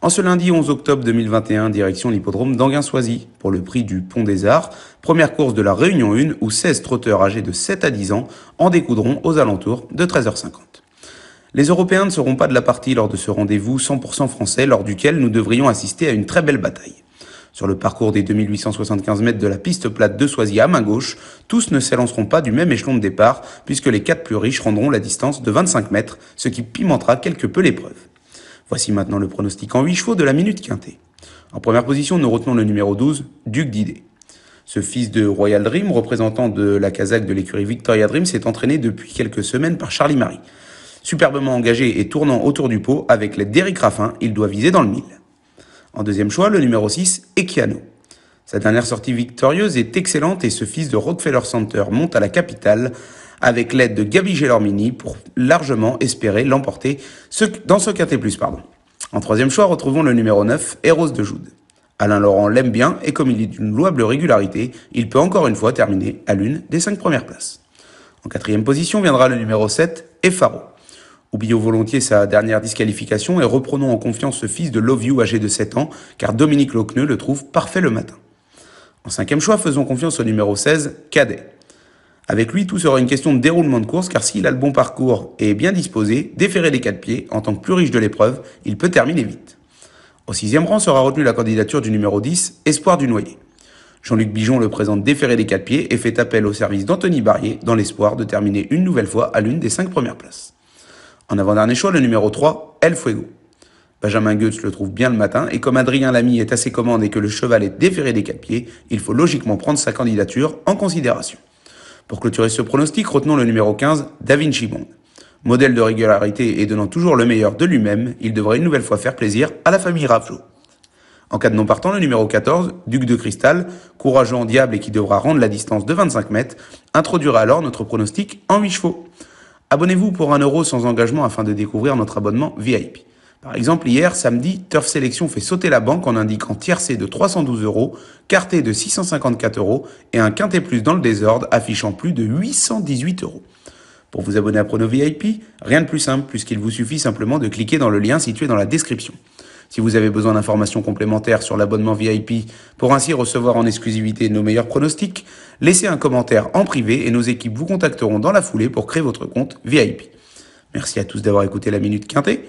En ce lundi 11 octobre 2021, direction l'hippodrome d'Anguin-Soisy pour le prix du Pont des Arts, première course de la Réunion 1 où 16 trotteurs âgés de 7 à 10 ans en découdront aux alentours de 13h50. Les Européens ne seront pas de la partie lors de ce rendez-vous 100% français lors duquel nous devrions assister à une très belle bataille. Sur le parcours des 2875 mètres de la piste plate de Soisy à main gauche, tous ne s'élanceront pas du même échelon de départ puisque les quatre plus riches rendront la distance de 25 mètres, ce qui pimentera quelque peu l'épreuve. Voici maintenant le pronostic en 8 chevaux de la minute quintée. En première position, nous retenons le numéro 12, Duc d'Idée. Ce fils de Royal Dream, représentant de la casaque de l'écurie Victoria Dream, s'est entraîné depuis quelques semaines par Charlie Marie. Superbement engagé et tournant autour du pot, avec l'aide d'Eric Raffin, il doit viser dans le mille. En deuxième choix, le numéro 6, Ekiano. Sa dernière sortie victorieuse est excellente et ce fils de Rockefeller Center monte à la capitale avec l'aide de Gabi Gelormini pour largement espérer l'emporter dans ce quintet plus. Pardon. En troisième choix, retrouvons le numéro 9, Eros de Joude. Alain Laurent l'aime bien et comme il est d'une louable régularité, il peut encore une fois terminer à l'une des cinq premières places. En quatrième position viendra le numéro 7, Efaro. Oublions volontiers sa dernière disqualification et reprenons en confiance ce fils de Love You âgé de 7 ans, car Dominique Locneux le trouve parfait le matin. En cinquième choix, faisons confiance au numéro 16, Cadet. Avec lui, tout sera une question de déroulement de course car s'il a le bon parcours et est bien disposé, déféré des quatre pieds, en tant que plus riche de l'épreuve, il peut terminer vite. Au sixième rang sera retenue la candidature du numéro 10, Espoir du Noyer. Jean-Luc Bijon le présente déféré des quatre pieds et fait appel au service d'Anthony Barrier dans l'espoir de terminer une nouvelle fois à l'une des cinq premières places. En avant-dernier choix, le numéro 3, El Fuego. Benjamin Goetz le trouve bien le matin et comme Adrien Lamy est assez ses et que le cheval est déféré des quatre pieds, il faut logiquement prendre sa candidature en considération. Pour clôturer ce pronostic, retenons le numéro 15, Vinci Bond. Modèle de régularité et donnant toujours le meilleur de lui-même, il devrait une nouvelle fois faire plaisir à la famille raflo En cas de non partant, le numéro 14, Duc de Cristal, courageux en diable et qui devra rendre la distance de 25 mètres, introduira alors notre pronostic en 8 chevaux. Abonnez-vous pour 1 euro sans engagement afin de découvrir notre abonnement VIP. Par exemple, hier, samedi, Turf Selection fait sauter la banque en indiquant tiercé de 312 euros, quarté de 654 euros et un quintet plus dans le désordre affichant plus de 818 euros. Pour vous abonner à Prono VIP, rien de plus simple puisqu'il vous suffit simplement de cliquer dans le lien situé dans la description. Si vous avez besoin d'informations complémentaires sur l'abonnement VIP pour ainsi recevoir en exclusivité nos meilleurs pronostics, laissez un commentaire en privé et nos équipes vous contacteront dans la foulée pour créer votre compte VIP. Merci à tous d'avoir écouté la Minute Quintée.